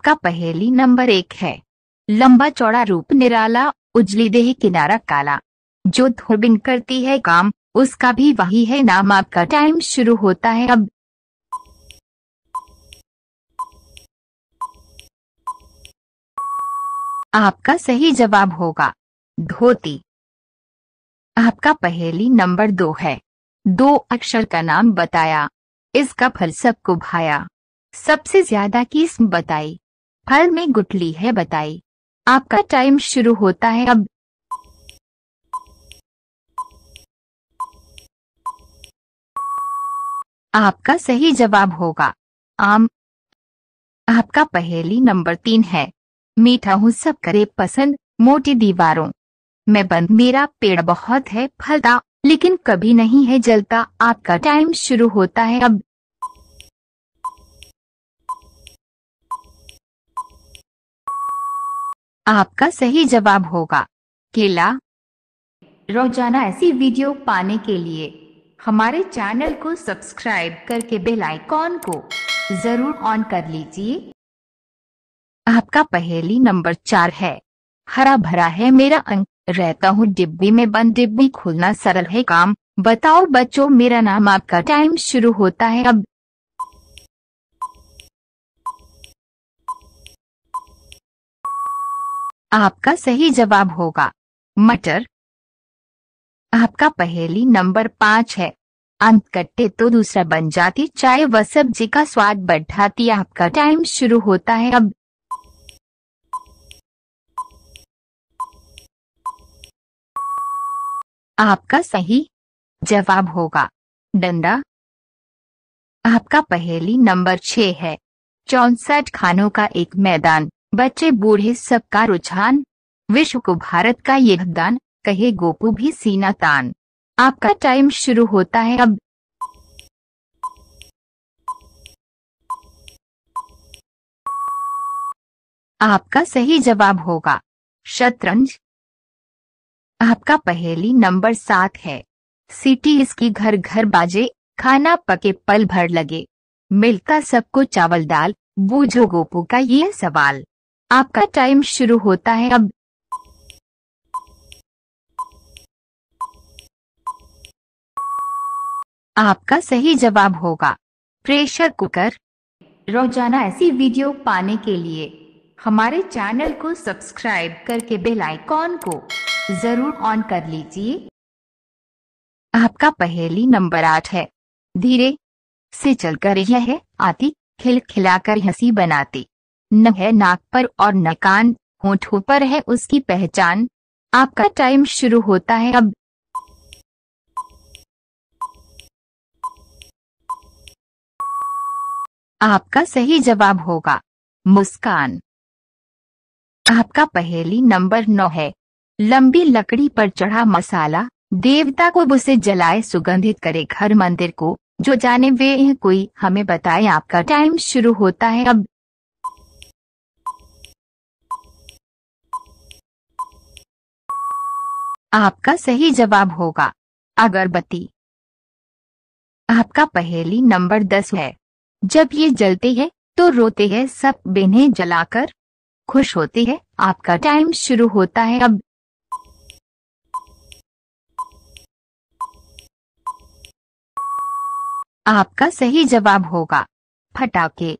आपका पहेली नंबर एक है लंबा चौड़ा रूप निराला उजली देह किनारा काला जो धोबिन करती है काम उसका भी वही है नाम आपका टाइम शुरू होता है अब आपका सही जवाब होगा धोती आपका पहेली नंबर दो है दो अक्षर का नाम बताया इसका फल सबको भाया सबसे ज्यादा किस्म बताई फल में गुटली है बताई आपका टाइम शुरू होता है अब आपका सही जवाब होगा आम आपका पहेली नंबर तीन है मीठा हूँ सब करे पसंद मोटी दीवारों मैं बंद मेरा पेड़ बहुत है फलता लेकिन कभी नहीं है जलता आपका टाइम शुरू होता है अब आपका सही जवाब होगा केला रोजाना ऐसी वीडियो पाने के लिए हमारे चैनल को सब्सक्राइब करके बेल आइकॉन को जरूर ऑन कर लीजिए आपका पहेली नंबर चार है हरा भरा है मेरा अंक रहता हूँ डिब्बी में बंद डिब्बी खोलना सरल है काम बताओ बच्चों मेरा नाम आपका टाइम शुरू होता है अब आपका सही जवाब होगा मटर आपका पहेली नंबर पाँच है अंत कट्टे तो दूसरा बन जाती चाय व सब्जी का स्वाद बढ़ाती आपका टाइम शुरू होता है अब आपका सही जवाब होगा डंडा आपका पहेली नंबर छह है चौसठ खानों का एक मैदान बच्चे बूढ़े सबका रुझान विश्व को भारत का यह दान कहे गोपू भी सीना तान आपका टाइम शुरू होता है अब आपका सही जवाब होगा शतरंज आपका पहेली नंबर सात है सिटी इसकी घर घर बाजे खाना पके पल भर लगे मिलता सबको चावल दाल बूझो गोपू का ये सवाल आपका टाइम शुरू होता है अब आपका सही जवाब होगा प्रेशर कुकर रोजाना ऐसी वीडियो पाने के लिए हमारे चैनल को सब्सक्राइब करके बेल आइकॉन को जरूर ऑन कर लीजिए आपका पहेली नंबर आठ है धीरे से चलकर यह आती खिलखिलाकर हंसी बनाती न है नाक पर और न कान होठों पर है उसकी पहचान आपका टाइम शुरू होता है अब आपका सही जवाब होगा मुस्कान आपका पहेली नंबर नौ है लंबी लकड़ी पर चढ़ा मसाला देवता को उसे जलाए सुगंधित करे घर मंदिर को जो जाने वे कोई हमें बताए आपका टाइम शुरू होता है अब आपका सही जवाब होगा अगरबत्ती आपका पहेली नंबर दस है जब ये जलते हैं तो रोते हैं सब बिने जलाकर खुश होते हैं आपका टाइम शुरू होता है अब आपका सही जवाब होगा फटाके